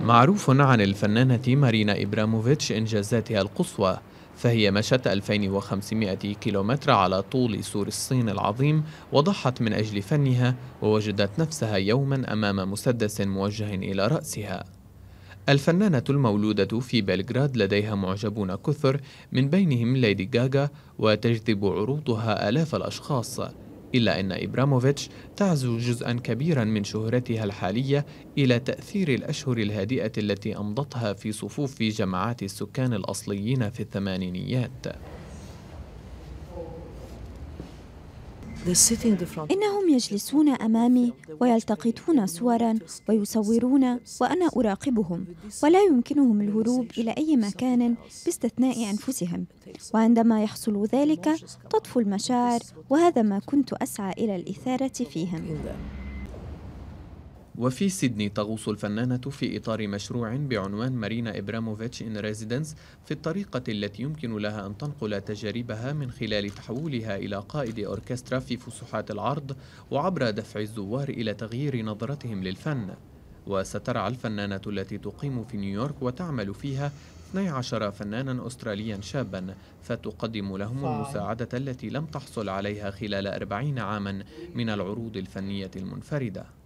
معروف عن الفنانة مارينا إبراموفيتش إنجازاتها القصوى فهي مشت 2500 كيلومتر على طول سور الصين العظيم وضحت من أجل فنها ووجدت نفسها يوما أمام مسدس موجه إلى رأسها الفنانة المولودة في بلغراد لديها معجبون كثر من بينهم ليدي غاغا وتجذب عروضها آلاف الأشخاص إلا أن إبراموفيتش تعزو جزءا كبيرا من شهرتها الحالية إلى تأثير الأشهر الهادئة التي أمضتها في صفوف جماعات السكان الأصليين في الثمانينيات إنهم يجلسون أمامي ويلتقطون صورا ويصورون وأنا أراقبهم ولا يمكنهم الهروب إلى أي مكان باستثناء أنفسهم وعندما يحصل ذلك تطفو المشاعر وهذا ما كنت أسعى إلى الإثارة فيهم وفي سيدني تغوص الفنانة في إطار مشروع بعنوان مارينا إبراموفيتش إن ريزيدنس في الطريقة التي يمكن لها أن تنقل تجاربها من خلال تحولها إلى قائد أوركسترا في فسحات العرض وعبر دفع الزوار إلى تغيير نظرتهم للفن وسترعى الفنانة التي تقيم في نيويورك وتعمل فيها 12 فنانا أستراليا شابا فتقدم لهم المساعدة التي لم تحصل عليها خلال 40 عاما من العروض الفنية المنفردة